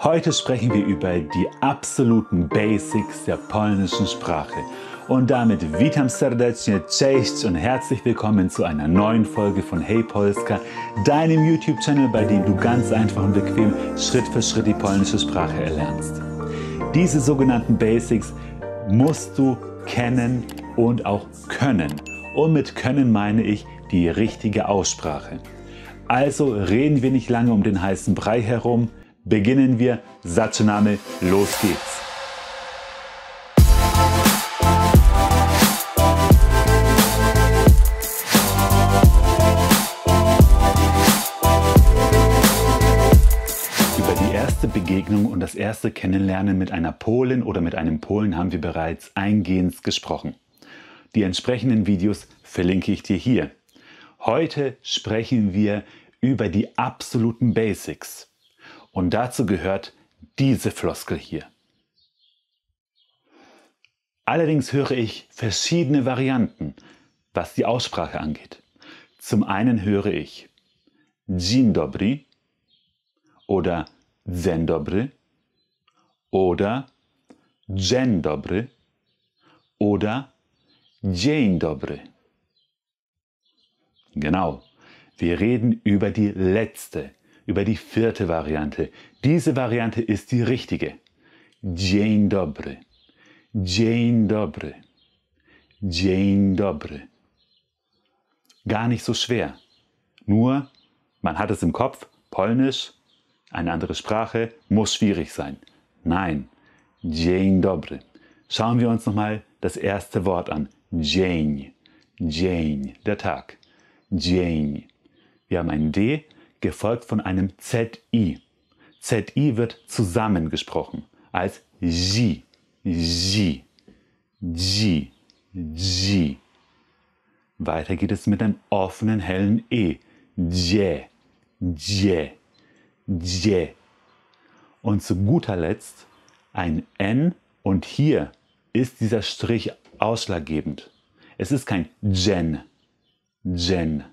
Heute sprechen wir über die absoluten Basics der polnischen Sprache. Und damit witam serdecznie, cześć und herzlich willkommen zu einer neuen Folge von Hey Polska, deinem YouTube-Channel, bei dem du ganz einfach und bequem Schritt für Schritt die polnische Sprache erlernst. Diese sogenannten Basics musst du kennen und auch können. Und mit können meine ich die richtige Aussprache. Also reden wir nicht lange um den heißen Brei herum, beginnen wir. Satsuname, los geht's! Begegnung und das erste Kennenlernen mit einer Polin oder mit einem Polen haben wir bereits eingehend gesprochen. Die entsprechenden Videos verlinke ich dir hier. Heute sprechen wir über die absoluten Basics. Und dazu gehört diese Floskel hier. Allerdings höre ich verschiedene Varianten, was die Aussprache angeht. Zum einen höre ich Dzień dobry oder Dzień dobry oder Dzień dobry oder Dzień dobry. Genau, wir reden über die letzte, über die vierte Variante. Diese Variante ist die richtige. Dzień dobry. Dzień dobry. Dzień dobry. Gar nicht so schwer. Nur, man hat es im Kopf, Polnisch, eine andere Sprache, muss schwierig sein. Nein, Dzień dobry. Schauen wir uns nochmal das erste Wort an. Dzień. Dzień, der Tag. Dzień. Wir haben ein D, gefolgt von einem ZI. ZI wird zusammengesprochen als Ji, Ji, Ji, Ji. Weiter geht es mit einem offenen, hellen E. Dje, Dje, Dje. Und zu guter Letzt ein N und hier ist dieser Strich ausschlaggebend. Es ist kein Gen, Gen,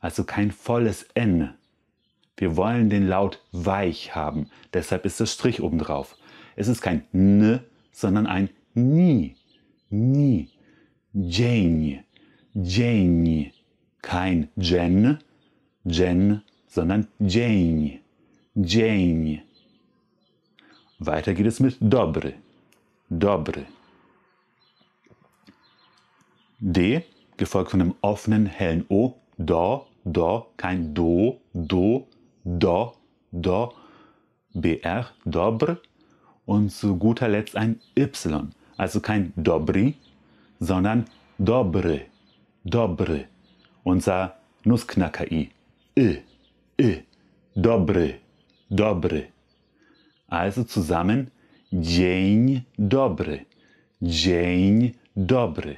also kein volles N, wir wollen den Laut weich haben, deshalb ist das Strich obendrauf. Es ist kein N, sondern ein Ni. Ni. Jane. Jane. Kein Jen, Jen, sondern Jane. Jane. Weiter geht es mit Dobre. Dobre. D, gefolgt von einem offenen, hellen O. Do, Do, kein Do, Do, do, do, br, dobr und zu guter Letzt ein y. Also kein dobri, sondern dobre, dobre. Unser Nussknacker-I. I, i, dobre, dobre. Also zusammen dzień dobry, dzień dobry,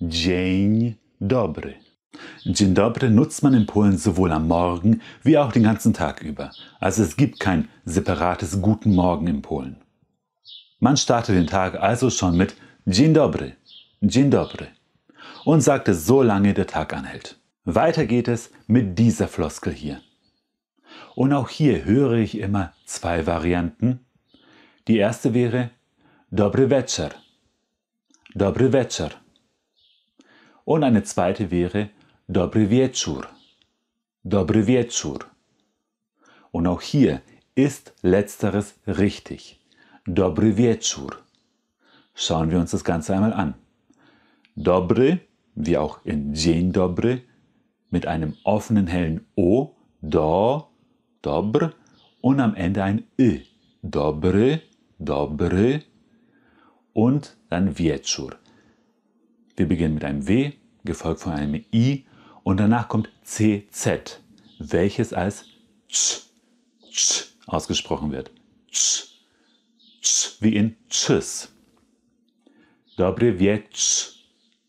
dzień dobry. Dzień dobry nutzt man in Polen sowohl am Morgen wie auch den ganzen Tag über. Also es gibt kein separates Guten Morgen in Polen. Man startet den Tag also schon mit Dzień dobry, Dzień dobry und sagt es so lange der Tag anhält. Weiter geht es mit dieser Floskel hier. Und auch hier höre ich immer zwei Varianten. Die erste wäre Dobry wieczór, Dobry wieczór. Und eine zweite wäre Dobry wieczór. Dobry wieczór. Und auch hier ist letzteres richtig. Dobry wieczór. Schauen wir uns das Ganze einmal an. Dobry, wie auch in Dzień dobry, mit einem offenen hellen O, do, dobr und am Ende ein i. Dobry, dobry und dann wieczór. Wir beginnen mit einem W, gefolgt von einem I und danach kommt CZ, welches als Tsch, Tsch ausgesprochen wird. Tsch, Tsch, wie in Tschüss. Dobry wiecz,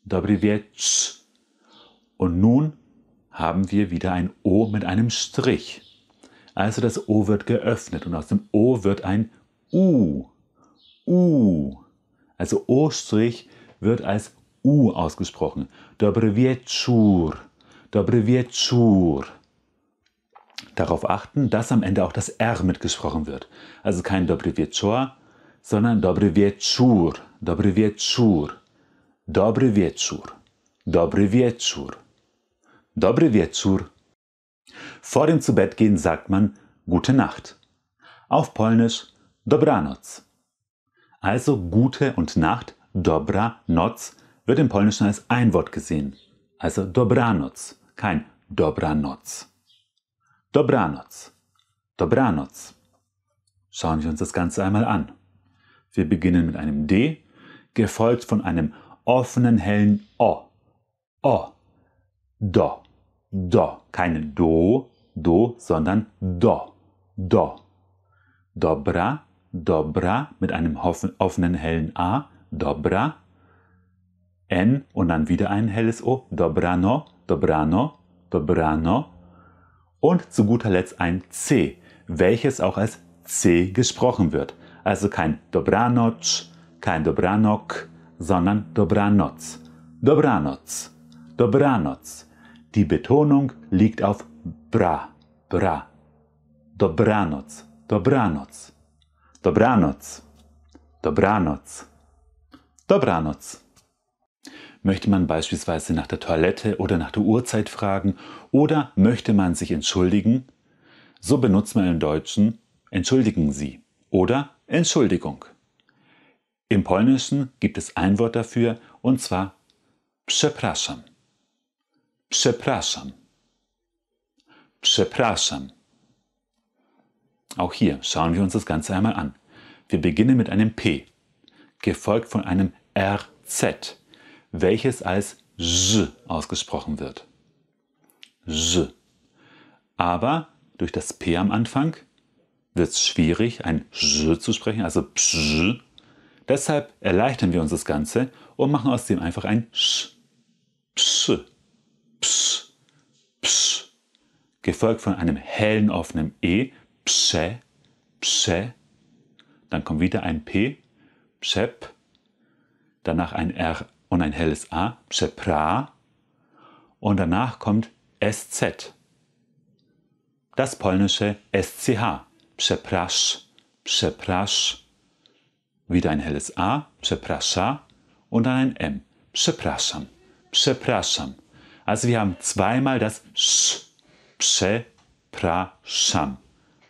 dobry wiecz. Und nun haben wir wieder ein O mit einem Strich. Also das O wird geöffnet und aus dem O wird ein U. U. Also O' strich wird als U ausgesprochen. Dobry wieczór. Dobry Wieczór. Darauf achten, dass am Ende auch das R mitgesprochen wird. Also kein Dobry Wieczór, sondern Dobry Wieczór. Dobry Wieczór. Dobry Wieczór. Dobry Wieczór. Dobre Wieczór. Vor dem Zubettgehen sagt man Gute Nacht. Auf Polnisch Dobranoc. Also Gute und Nacht, Dobra, Noc, wird im Polnischen als ein Wort gesehen. Also Dobranoc kein Dobranoc. Dobranoc. Dobranoc. Schauen wir uns das Ganze einmal an. Wir beginnen mit einem D, gefolgt von einem offenen, hellen O. O. Do. Do. Keine Do, Do, sondern Do. Do. Dobra, dobra mit einem offenen, hellen A. Dobra. N und dann wieder ein helles O. Dobrano, dobrano, dobrano und zu guter Letzt ein C, welches auch als C gesprochen wird. Also kein Dobranoc, kein Dobranok, sondern Dobranoc. Dobranoc. Dobranoc. Die Betonung liegt auf bra, bra. Dobranoc. Dobranoc. Dobranoc. Dobranoc. Dobranoc. Möchte man beispielsweise nach der Toilette oder nach der Uhrzeit fragen oder möchte man sich entschuldigen? So benutzt man im Deutschen entschuldigen Sie oder Entschuldigung. Im Polnischen gibt es ein Wort dafür und zwar przepraszam. Przepraszam. Przepraszam. Auch hier schauen wir uns das Ganze einmal an. Wir beginnen mit einem P, gefolgt von einem RZ welches als J ausgesprochen wird. J. Aber durch das P am Anfang wird es schwierig, ein J zu sprechen, also Psch. Deshalb erleichtern wir uns das Ganze und machen aus dem einfach ein Sch. Psch. Psch. Psch. Gefolgt von einem hellen offenen E. Psche. Psche. Dann kommt wieder ein P. Pschep. Danach ein R und ein helles A, Przepra, und danach kommt SZ. Das polnische SCH, Przeprasz, Przeprasz, wieder ein helles A, Przeprasza und dann ein M, Przepraszam, Przepraszam. Also wir haben zweimal das Sch, Przepraszam,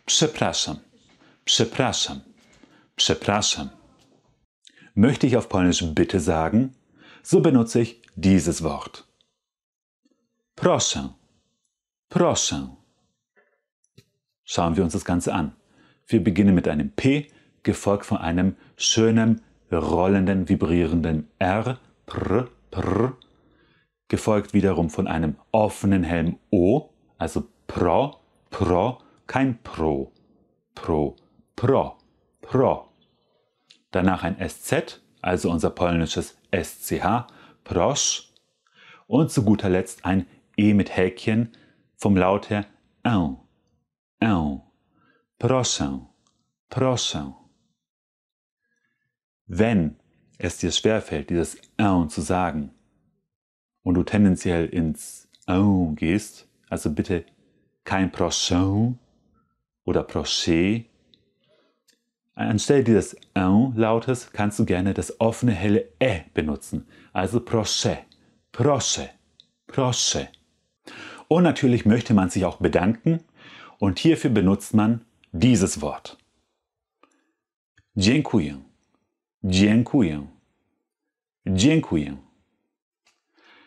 Przepraszam, Przepraszam, Przepraszam. Möchte ich auf Polnisch bitte sagen? so benutze ich dieses Wort. Proszę. Proszę. Schauen wir uns das Ganze an. Wir beginnen mit einem P, gefolgt von einem schönen, rollenden, vibrierenden R, pr, pr, gefolgt wiederum von einem offenen Helm O, also pro, pro, kein pro, pro, pro, pro. Danach ein SZ, also unser polnisches SCH, prosch. Und zu guter Letzt ein E mit Häkchen vom Laut her au, au, proszę, proszę. Wenn es dir schwerfällt, dieses au zu sagen und du tendenziell ins au gehst, also bitte kein proszę oder proszę, Anstelle dieses N-Lautes kannst du gerne das offene helle E benutzen. Also proche, proche, proche. Und natürlich möchte man sich auch bedanken und hierfür benutzt man dieses Wort. Dziękuję, dziękuję, dziękuję.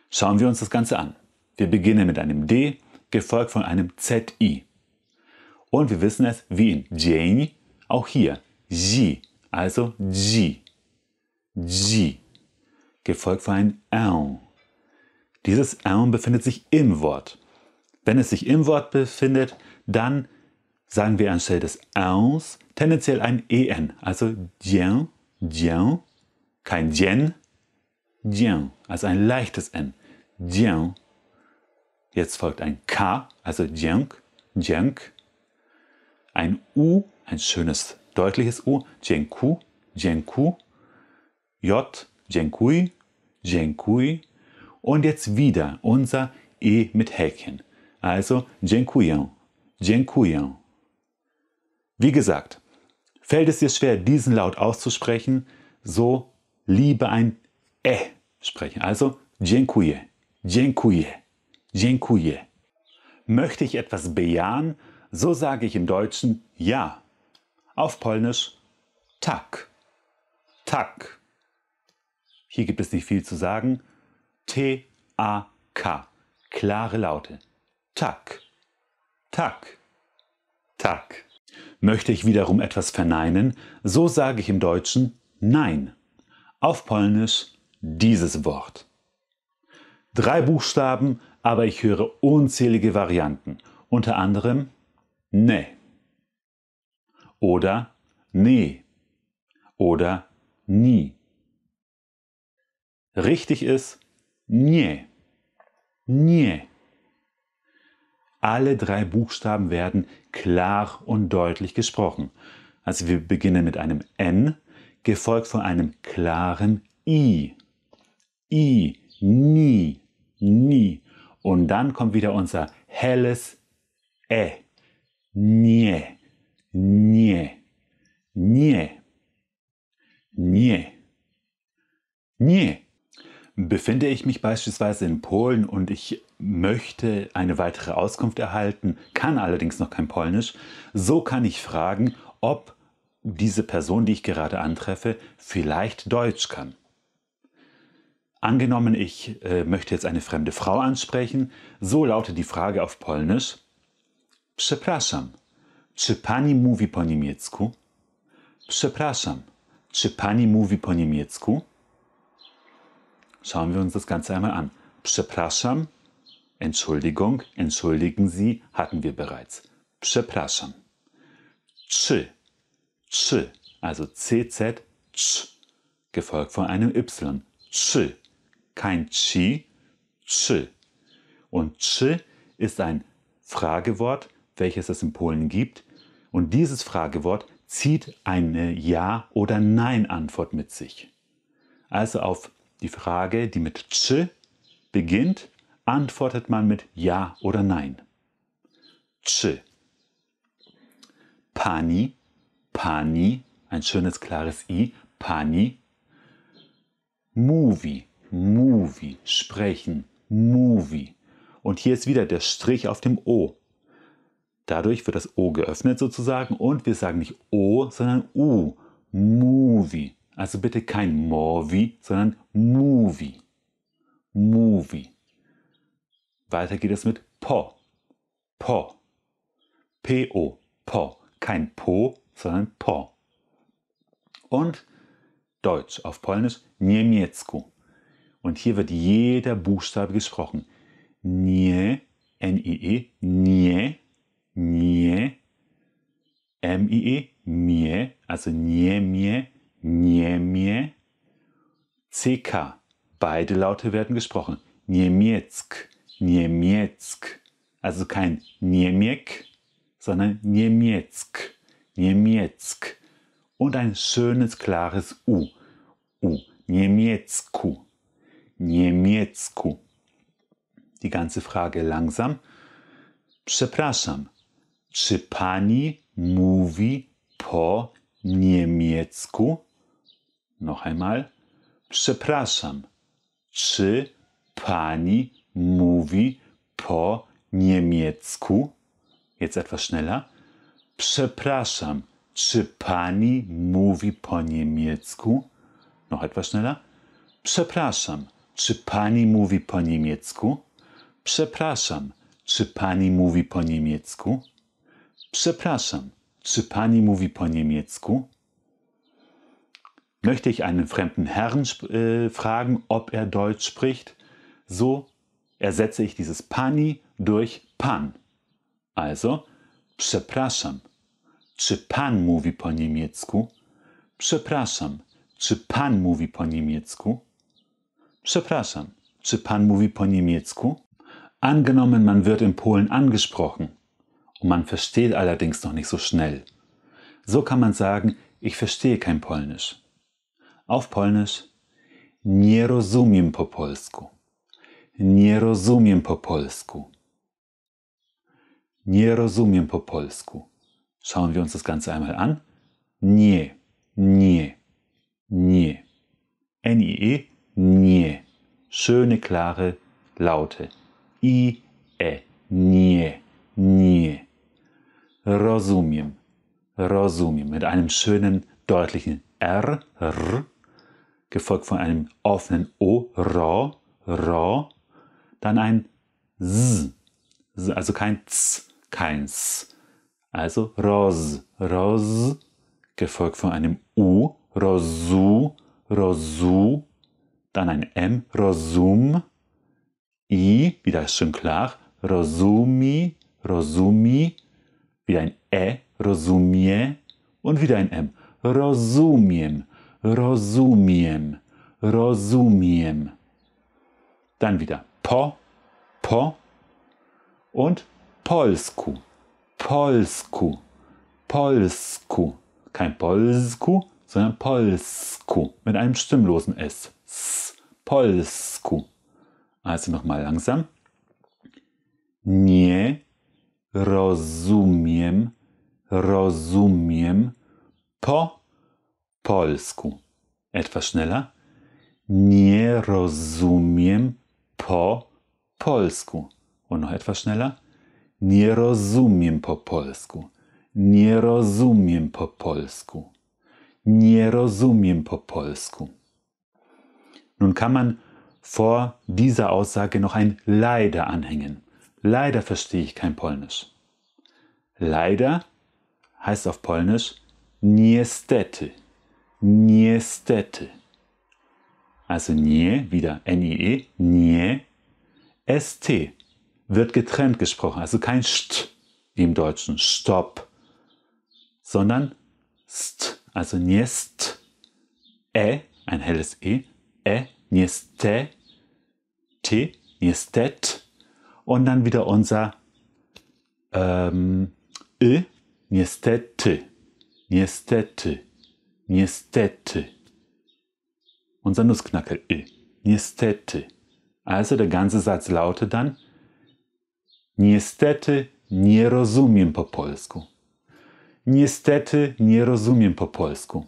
Schauen wir uns das Ganze an. Wir beginnen mit einem D, gefolgt von einem ZI. Und wir wissen es, wie in Dzień, auch hier Ji, also Ji. Ji, gefolgt von einem Aun. Dieses Aun befindet sich im Wort. Wenn es sich im Wort befindet, dann sagen wir anstelle des Auns tendenziell ein en, also dien, dien, kein dien, dien, also ein leichtes n, dien. Jetzt folgt ein k, also dienk, dienk, ein u, ein schönes deutliches U, Jenku, Jenku, J, Jenkui, Jenkui und jetzt wieder unser E mit Häkchen. Also Jenkuyen, Jenkuyen. Wie gesagt, fällt es dir schwer, diesen Laut auszusprechen, so lieber ein E sprechen. Also Jenkuye, Jenkuye, Jenkuye. Möchte ich etwas bejahen, so sage ich im Deutschen Ja auf Polnisch tak. Tak. Hier gibt es nicht viel zu sagen. T-A-K. Klare Laute. Tak. Tak. Tak. Möchte ich wiederum etwas verneinen, so sage ich im Deutschen Nein. Auf Polnisch dieses Wort. Drei Buchstaben, aber ich höre unzählige Varianten, unter anderem Ne oder nee oder nie. Richtig ist nie, nie. Alle drei Buchstaben werden klar und deutlich gesprochen. Also wir beginnen mit einem N, gefolgt von einem klaren I. I, nie, nie. Und dann kommt wieder unser helles Ä. E. Nie nie, nie, nie, nie. Befinde ich mich beispielsweise in Polen und ich möchte eine weitere Auskunft erhalten, kann allerdings noch kein Polnisch, so kann ich fragen, ob diese Person, die ich gerade antreffe, vielleicht Deutsch kann. Angenommen, ich äh, möchte jetzt eine fremde Frau ansprechen, so lautet die Frage auf Polnisch: Przepraszam. Czy pani mówi po niemiecku? Przepraszam, czy pani mówi po niemiecku? Schauen wir uns das Ganze einmal an. Przepraszam, Entschuldigung, entschuldigen Sie hatten wir bereits. Przepraszam. Czy, czy, also CZ, czy, gefolgt von einem Y. Czy, kein Chi, czy. Und czy ist ein Fragewort, welches es in Polen gibt. Und dieses Fragewort zieht eine Ja- oder Nein-Antwort mit sich. Also auf die Frage, die mit Tsch beginnt, antwortet man mit Ja oder Nein. Tsch. Pani, Pani, ein schönes klares I, Pani. Movie, Movie, sprechen, Movie. Und hier ist wieder der Strich auf dem O. Dadurch wird das O geöffnet sozusagen und wir sagen nicht O, sondern U. Movie. Also bitte kein Movie, sondern Movie. Movie. Weiter geht es mit Po. Po. P-O. Po. Kein Po, sondern Po. Und Deutsch auf Polnisch Niemiecku. Und hier wird jeder Buchstabe gesprochen. Nie, N-I-E, Nie, nie, M-I-E, nie, also nie, mir, nie, c-k, beide Laute werden gesprochen, niemieck, niemieck, also kein niemiek, sondern niemieck, niemieck und ein schönes, klares U, U, niemiecku, niemiecku. Die ganze Frage langsam. Przepraszam. Czy pani mówi po niemiecku? Noch einmal. Przepraszam. Czy pani mówi po niemiecku? Jetzt etwas schneller. Przepraszam. Czy pani mówi po niemiecku? Noch etwas schneller. Przepraszam. Czy pani mówi po niemiecku? Przepraszam. Czy pani mówi po niemiecku? Przepraszam, czy pani mówi po niemiecku? Möchte ich einen fremden Herrn äh, fragen, ob er Deutsch spricht, so ersetze ich dieses pani durch pan. Also, przepraszam, czy pan mówi po niemiecku? Przepraszam, czy pan mówi po niemiecku? Przepraszam, czy pan mówi po niemiecku? Angenommen, man wird in Polen angesprochen und Man versteht allerdings noch nicht so schnell. So kann man sagen, ich verstehe kein Polnisch. Auf Polnisch Nie rozumiem po polsku. Nie rozumiem po polsku. Nie rozumiem po polsku. Schauen wir uns das Ganze einmal an. Nie, nie, nie. N-I-E, nie. Schöne, klare Laute. I-E, nie. Rosumium. Rosumium Mit einem schönen, deutlichen R, R, gefolgt von einem offenen O, Ro, Ro, dann ein Z, also kein Z, kein S. Also Ros, Ros, gefolgt von einem U, Rosu, Rosu, dann ein M, Rosum, I, wieder schön klar, Rosumi, Rosumi, wieder ein ä, rozumie und wieder ein M. Rozumiem, rozumiem, rozumiem. Dann wieder po, po und polsku, polsku, polsku. Kein polsku, sondern polsku mit einem stimmlosen S. S polsku. Also nochmal langsam. Nie rozumiem, rozumiem po polsku. Etwas schneller. Nie rozumiem po polsku. Und noch etwas schneller. Nie rozumiem po polsku. Nie rozumiem po polsku. Nie rozumiem po polsku. Nun kann man vor dieser Aussage noch ein leider anhängen. Leider verstehe ich kein Polnisch. Leider heißt auf Polnisch niestety. Niestety. Also nie, wieder e, N-I-E, nie, S-T. Wird getrennt gesprochen, also kein St wie im Deutschen, Stopp, sondern St, also niest, E, ein helles E, E, nieste, T, niestet, und dann wieder unser ähm, y, niestety, niestety, niestety. Unser Nussknacker y, niestety. Also der ganze Satz lautet dann, niestety nie rozumiem po polsku. Niestety nie rozumiem po polsku.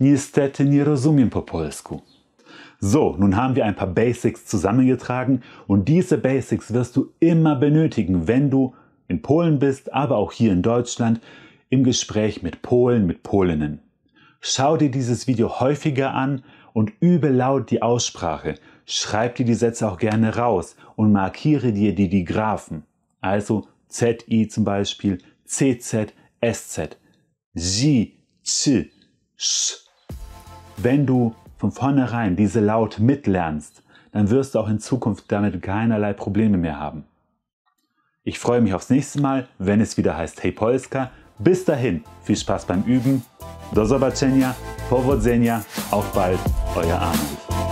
Niestety nie rozumiem po polsku. So, nun haben wir ein paar Basics zusammengetragen und diese Basics wirst du immer benötigen, wenn du in Polen bist, aber auch hier in Deutschland im Gespräch mit Polen, mit Polinnen. Schau dir dieses Video häufiger an und übe laut die Aussprache. Schreib dir die Sätze auch gerne raus und markiere dir die Digraphen. Also ZI zum Beispiel, CZ, SZ, Z, Z, Sch. Wenn du von vornherein diese laut mitlernst, dann wirst du auch in Zukunft damit keinerlei Probleme mehr haben. Ich freue mich aufs nächste Mal, wenn es wieder heißt Hey Polska. Bis dahin, viel Spaß beim Üben. Do zobaczenia, powodzenia, auf bald, euer Arnold.